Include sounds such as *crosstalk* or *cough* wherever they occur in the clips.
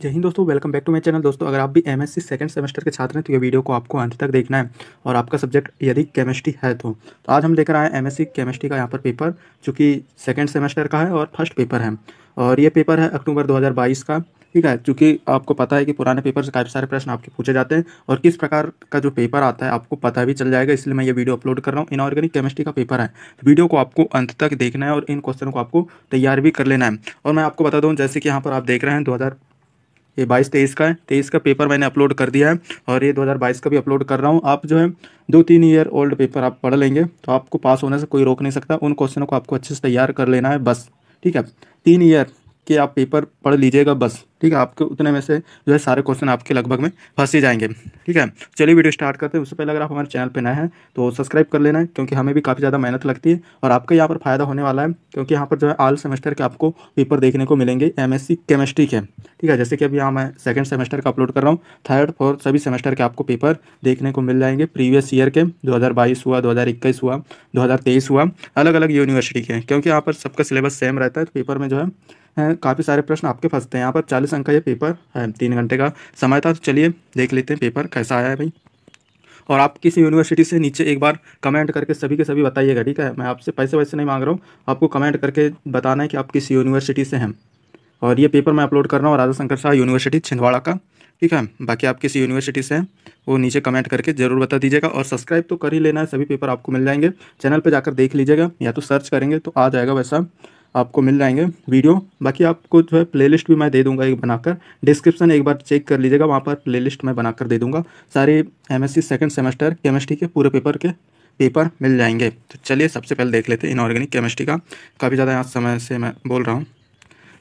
जय हिंद दोस्तों welcome back to my channel दोस्तों अगर आप भी एम एस सेकेंड सेमेस्टर के छात्र हैं तो ये वीडियो को आपको अंत तक देखना है और आपका सब्जेक्ट यदि केमिस्ट्री है तो, तो आज हम लेकर आए हैं एमएससी केमिस्ट्री का यहाँ पर पेपर जो कि सेकेंड सेमेस्टर का है और फर्स्ट पेपर है और ये पेपर है अक्टूबर दो का ठीक है चूँकि आपको पता है कि पुराने पेपर से काफ़ी सारे प्रश्न आपके पूछे जाते हैं और किस प्रकार का जो पेपर आता है आपको पता भी चल जाएगा इसलिए मैं ये वीडियो अपलोड कर रहा हूँ इनऑर्गेनिक केमिस्ट्री का पेपर है वीडियो तो को आपको अंत तक देखना है और इन क्वेश्चन को आपको तैयार भी कर लेना है और मैं आपको बता दूँ जैसे कि यहाँ पर आप देख रहे हैं दो ये बाईस तेईस का है तेईस का पेपर मैंने अपलोड कर दिया है और ये 2022 का भी अपलोड कर रहा हूँ आप जो है दो तीन ईयर ओल्ड पेपर आप पढ़ लेंगे तो आपको पास होने से कोई रोक नहीं सकता उन क्वेश्चनों को आपको अच्छे से तैयार कर लेना है बस ठीक है तीन ईयर कि आप पेपर पढ़ लीजिएगा बस ठीक है आपके उतने में से जो है सारे क्वेश्चन आपके लगभग में फंस ही जाएंगे ठीक है चलिए वीडियो स्टार्ट करते हैं उससे पहले अगर आप हमारे चैनल पर नए हैं तो सब्सक्राइब कर लेना है क्योंकि हमें भी काफ़ी ज़्यादा मेहनत लगती है और आपका यहाँ पर फायदा होने वाला है क्योंकि यहाँ पर जो है आल सेमेस्टर के आपको पेपर देखने को मिलेंगे एम केमिस्ट्री के ठीक है जैसे कि अभी यहाँ मैं सेकेंड सेमेस्टर का अपलोड कर रहा हूँ थर्ड फोर्थ सभी सेमेस्टर के आपको पेपर देखने को मिल जाएंगे प्रीवियस ईयर के दो हुआ दो हुआ दो हुआ अलग अलग यूनिवर्सिटी के क्योंकि यहाँ पर सबका सिलेबस सेम रहता है तो पेपर में जो है काफ़ी सारे प्रश्न आपके फंसते हैं यहाँ पर चालीस अंक का ये पेपर है तीन घंटे का समय था तो चलिए देख लेते हैं पेपर कैसा आया है भाई और आप किसी यूनिवर्सिटी से नीचे एक बार कमेंट करके सभी के सभी बताइएगा ठीक है मैं आपसे पैसे वैसे नहीं मांग रहा हूँ आपको कमेंट करके बताना है कि आप किस यूनिवर्सिटी से हैं और ये पेपर मैं अपलोड कर रहा हूँ राजा शंकर शाह यूनिवर्सिटी छिंदवाड़ा का ठीक है बाकी आप किसी यूनिवर्सिटी से हैं वो नीचे कमेंट करके ज़रूर बता दीजिएगा और सब्सक्राइब तो कर ही लेना है सभी पेपर आपको मिल जाएंगे चैनल पर जाकर देख लीजिएगा या तो सर्च करेंगे तो आ जाएगा वैसा आपको मिल जाएंगे वीडियो बाकी आपको जो है प्ले भी मैं दे दूँगा एक बनाकर डिस्क्रिप्शन एक बार चेक कर लीजिएगा वहाँ पर लिस्ट मैं बनाकर दे दूँगा सारे एम एस सेमेस्टर केमिस्ट्री के पूरे पेपर के पेपर मिल जाएंगे तो चलिए सबसे पहले देख लेते हैं इनऑर्गेनिक केमिस्ट्री का काफ़ी ज़्यादा यहाँ समय से मैं बोल रहा हूँ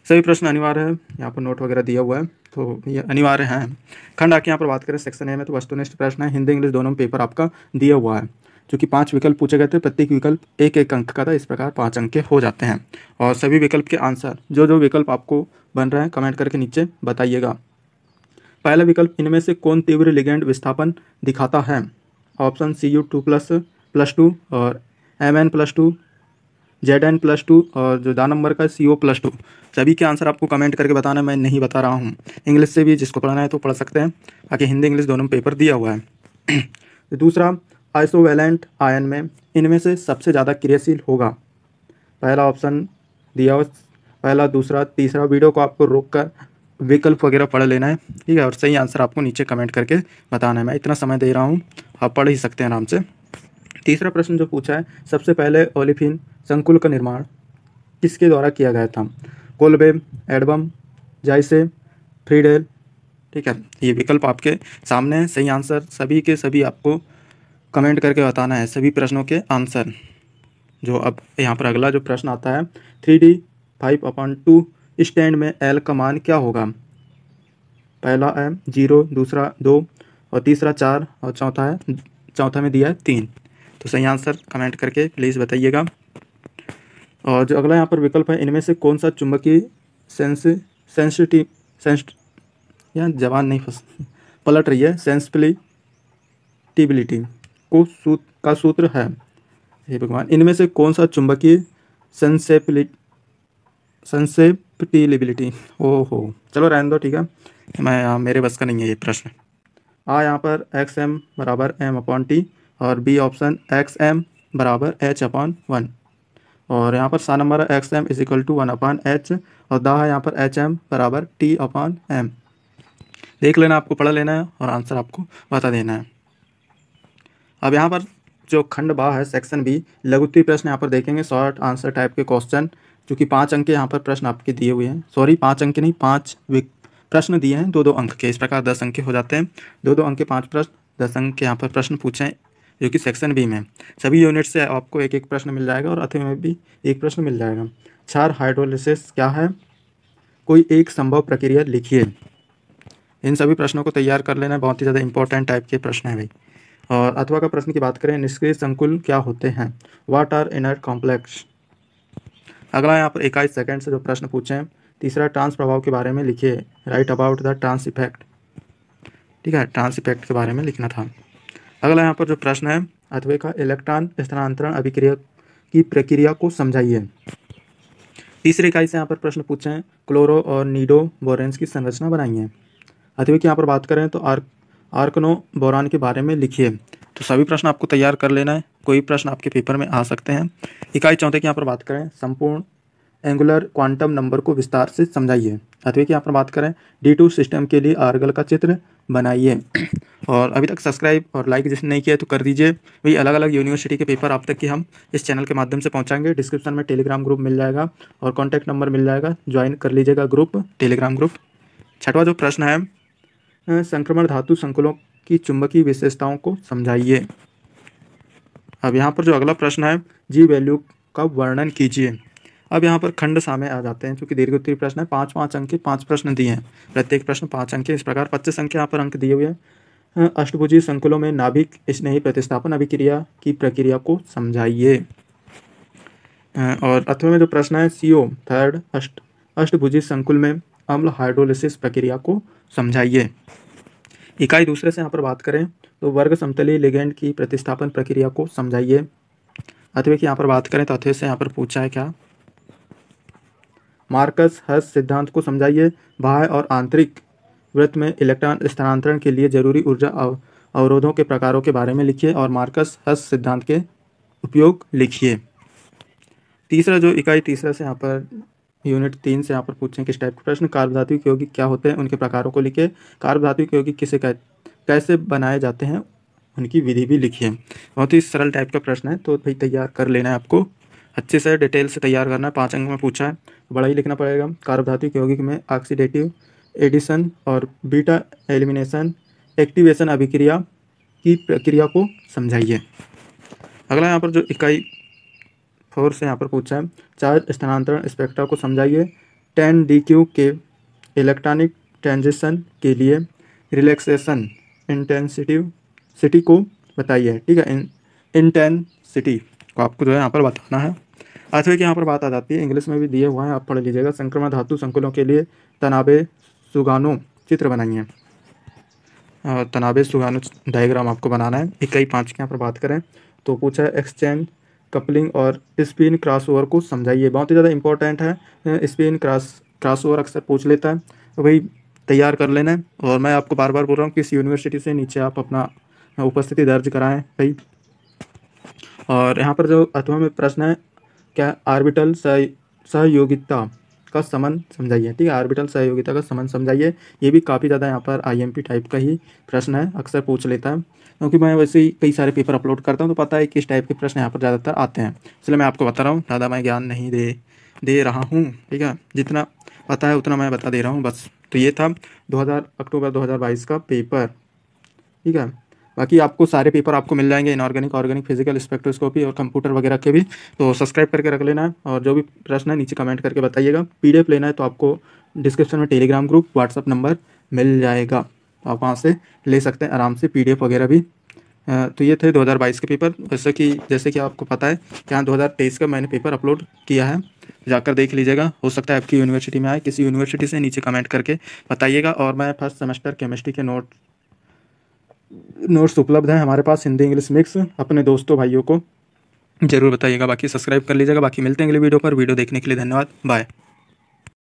सभी प्रश्न अनिवार्य है यहाँ पर नोट वगैरह दिया हुआ है तो ये अनिवार्य हैं खंड आके यहाँ पर बात करें सेक्शन ए में तो वस्तुनिष्ठ प्रश्न है हिंदी इंग्लिश दोनों में पेपर आपका दिया हुआ है जो कि पाँच विकल्प पूछे गए थे प्रत्येक विकल्प एक एक अंक का था इस प्रकार पाँच अंक के हो जाते हैं और सभी विकल्प के आंसर जो जो विकल्प आपको बन रहे हैं कमेंट करके नीचे बताइएगा पहला विकल्प इनमें से कौन तीव्र लिगेंड विस्थापन दिखाता है option C U two plus plus two और M N plus two Z N plus two और जो दा नंबर का सी ओ प्लस टू सभी के आंसर आपको कमेंट करके बताना मैं नहीं बता रहा हूँ इंग्लिश से भी जिसको पढ़ना है तो पढ़ सकते हैं बाकी हिंदी इंग्लिश दोनों में पेपर दिया हुआ है *clears throat* दूसरा आइसोवेलेंट आयन में इनमें से सबसे ज़्यादा क्रियाशील होगा पहला ऑप्शन दिया हो पहला दूसरा तीसरा वीडियो को आपको रोक कर विकल्प वगैरह पढ़ लेना है ठीक है और सही आंसर आपको नीचे कमेंट करके बताना है मैं इतना समय दे रहा हूँ आप पढ़ ही सकते हैं आराम से तीसरा प्रश्न जो पूछा है सबसे पहले ओलिफिन संकुल का निर्माण किसके द्वारा किया गया था कोलबेब एडबम जाइसे फ्रीडेल ठीक है ये विकल्प आपके सामने है सही आंसर सभी के सभी आपको कमेंट करके बताना है सभी प्रश्नों के आंसर जो अब यहाँ पर अगला जो प्रश्न आता है three D five upon two stand में एल का मान क्या होगा पहला है जीरो दूसरा दो और तीसरा चार और चौथा है चौथा में दिया है तीन तो सही आंसर कमेंट करके प्लीज़ बताइएगा और जो अगला यहाँ पर विकल्प है इनमें से कौन सा चुंबकीय सेंस सेंसिटिव सेंस या जवान नहीं फंस पलट रही है सेंसफिलिटिबिलिटी को सूत्र का सूत्र है हे भगवान इनमें से कौन सा चुंबकीय सेंसेपिलिट ओ हो चलो रहने दो ठीक है मैं आ, मेरे बस का नहीं है ये प्रश्न आ यहाँ पर एक्स एम बराबर एम अपॉन टी और बी ऑप्शन एक्स एम बराबर एच अपॉन वन और यहाँ पर सा नंबर है X M is equal to one upon H और दा है यहाँ पर एच एम बराबर टी अपॉन एम देख लेना आपको पढ़ा लेना है और आंसर आपको बता देना है अब यहाँ पर जो खंड भाव है सेक्शन बी लघुत्तरी प्रश्न यहाँ पर देखेंगे शॉर्ट आंसर टाइप के क्वेश्चन जो कि पाँच अंक के यहाँ पर प्रश्न आपके दिए हुए हैं सॉरी पाँच अंक के नहीं पाँच प्रश्न दिए हैं दो दो अंक के इस प्रकार दस अंक के हो जाते हैं दो दो अंक के पाँच प्रश्न दस अंक के यहाँ पर प्रश्न पूछे हैं जो कि सेक्शन बी में सभी यूनिट से आपको एक एक प्रश्न मिल जाएगा और अथे में भी एक प्रश्न मिल जाएगा चार हाइड्रोलिसिस क्या है कोई एक संभव प्रक्रिया लिखिए इन सभी प्रश्नों को तैयार कर लेना बहुत ही ज़्यादा इंपॉर्टेंट टाइप के प्रश्न है भाई और अथवा का प्रश्न की बात करें निष्क्रिय संकुल क्या होते हैं वाट आर इनर कॉम्प्लेक्स अगला यहाँ पर इक्कीस सेकंड से जो प्रश्न पूछे हैं तीसरा ट्रांस प्रभाव के बारे में लिखिए write about the trans effect ठीक है ट्रांस इफेक्ट के बारे में लिखना था अगला यहाँ पर जो प्रश्न है अथवे का इलेक्ट्रॉन स्थानांतरण अभिक्रिया की प्रक्रिया को समझाइए तीसरे इकाई से यहाँ पर प्रश्न पूछे हैं क्लोरो और नीडो बोरेंस की संरचना बनाइए अथवे की यहाँ पर बात करें तो आर्क आर्कनो बोरान के बारे में लिखिए तो सभी प्रश्न आपको तैयार कर लेना है कोई प्रश्न आपके पेपर में आ सकते हैं इकाई चौथे की यहाँ पर बात करें संपूर्ण एंगुलर क्वांटम नंबर को विस्तार से समझाइए अथवा की यहाँ पर बात करें डी टू सिस्टम के लिए आर्गल का चित्र बनाइए और अभी तक सब्सक्राइब और लाइक जिसने नहीं किया है तो कर दीजिए वही अलग अलग यूनिवर्सिटी के पेपर आप तक की हम इस चैनल के माध्यम से पहुंचाएंगे डिस्क्रिप्शन में टेलीग्राम ग्रुप मिल जाएगा और कॉन्टैक्ट नंबर मिल जाएगा ज्वाइन कर लीजिएगा ग्रुप टेलीग्राम ग्रुप छठवा जो प्रश्न है संक्रमण धातु संकुलों की चुंबकीय विशेषताओं को समझाइए अब यहाँ पर जो अगला प्रश्न है जी वैल्यू का वर्णन कीजिए अब यहाँ पर खंड सामने आ जाते हैं क्योंकि दीर्घ उत्तरी प्रश्न है पाँच पाँच अंक के पाँच प्रश्न दिए हैं प्रत्येक प्रश्न पाँच अंक के इस प्रकार पच्चीस अंक यहाँ पर अंक दिए हुए हैं अष्टभुजी संकुलों में नाभिक स्नेही प्रतिस्थापन अभिक्रिया की प्रक्रिया को समझाइए और अथवा में जो प्रश्न है सीओ थर्ड अष्ट अष्टभुजी संकुल में अम्ल हाइड्रोलिसिस प्रक्रिया को समझाइए इकाई दूसरे से यहाँ पर बात करें तो वर्ग समतली लिगेंड की प्रतिस्थापन प्रक्रिया को समझाइए अथवे की यहाँ पर बात करें तो अथवे से यहाँ पर पूछा है क्या मार्कस हस सिद्धांत को समझाइए बाह्य और आंतरिक वृत्त में इलेक्ट्रॉन स्थानांतरण के लिए जरूरी ऊर्जा अवरोधों के प्रकारों के बारे में लिखिए और मार्कस हस सिद्धांत के उपयोग लिखिए तीसरा जो इकाई तीसरा से यहाँ पर यूनिट तीन से यहाँ पर पूछें किस टाइप के प्रश्न कार्ब योगिक के क्या होते हैं उनके प्रकारों को लिखे कार्ब धातु के यौगिक किसे कैसे बनाए जाते हैं उनकी विधि भी लिखिए बहुत ही सरल टाइप का प्रश्न है तो भाई तैयार कर लेना है आपको अच्छे से डिटेल से तैयार करना है पाँच अंक में पूछा है बड़ा ही लिखना पड़ेगा कार्ब योगिक के में ऑक्सीडेटिव एडिशन और बीटा एलिमिनेशन एक्टिवेशन अभिक्रिया की प्रक्रिया को समझाइए अगला यहाँ पर जो इकाई फोर से यहाँ पर पूछा है चार्ज स्थानांतरण स्पेक्ट्रा को समझाइए टेन डी क्यू के इलेक्ट्रॉनिक ट्रांजिशन के लिए रिलैक्सेशन इंटेंसिटी सिटी को बताइए ठीक है इन इंटेंसिटी को आपको जो है यहाँ पर बताना है अच्छा की यहाँ पर बात आ जाती है इंग्लिश में भी दिए हुआ है आप पढ़ लीजिएगा संक्रमण धातु संकुलों के लिए तनाबे सुगानों चित्र बनाइए तनाबे सुगानो डायग्राम आपको बनाना है इक्कीस पाँच की यहाँ पर बात करें तो पूछा है एक्सचेंज कपलिंग और स्पिन क्रॉसओवर को समझाइए बहुत ही ज़्यादा इंपॉर्टेंट है स्पिन क्रॉस क्रॉसओवर अक्सर पूछ लेता है तो भाई तैयार कर लेना है और मैं आपको बार बार बोल रहा हूँ किस यूनिवर्सिटी से नीचे आप अपना उपस्थिति दर्ज कराएं भाई और यहाँ पर जो अथवा में प्रश्न है क्या आर्बिटल सहयोगिता का समन समझाइए ठीक है आर्बिटल सहयोगिता का समन समझाइए ये भी काफ़ी ज़्यादा यहाँ पर आईएमपी टाइप का ही प्रश्न है अक्सर पूछ लेता है क्योंकि मैं वैसे ही कई सारे पेपर अपलोड करता हूँ तो पता है किस टाइप के प्रश्न यहाँ पर ज़्यादातर आते हैं इसलिए मैं आपको बता रहा हूँ ज़्यादा मैं ज्ञान नहीं दे दे रहा हूँ ठीक है जितना पता है उतना मैं बता दे रहा हूँ बस तो ये था दो अक्टूबर दो का पेपर ठीक है बाकी आपको सारे पेपर आपको मिल जाएंगे इनऑर्गेनिक ऑर्गेनिक फिजिकल स्पेक्ट्रोस्कोपी और कंप्यूटर वगैरह के भी तो सब्सक्राइब करके रख लेना है और जो भी प्रश्न है नीचे कमेंट करके बताइएगा पी लेना है तो आपको डिस्क्रिप्शन में टेलीग्राम ग्रुप व्हाट्सअप नंबर मिल जाएगा आप वहाँ से ले सकते हैं आराम से पी वगैरह भी तो ये थे 2022 के पेपर जैसे कि जैसे कि आपको पता है कि हाँ दो का मैंने पेपर अपलोड किया है जाकर देख लीजिएगा हो सकता है आपकी यूनिवर्सिटी में आए किसी यूनिवर्सिटी से नीचे कमेंट करके बताइएगा और मैं फर्स्ट सेमेस्टर केमिस्ट्री के नोट्स नोट्स तो उपलब्ध हैं हमारे पास हिंदी इंग्लिश मिक्स अपने दोस्तों भाइयों को जरूर बताइएगा बाकी सब्सक्राइब कर लीजिएगा बाकी मिलते हैं अगले वीडियो पर वीडियो देखने के लिए धन्यवाद बाय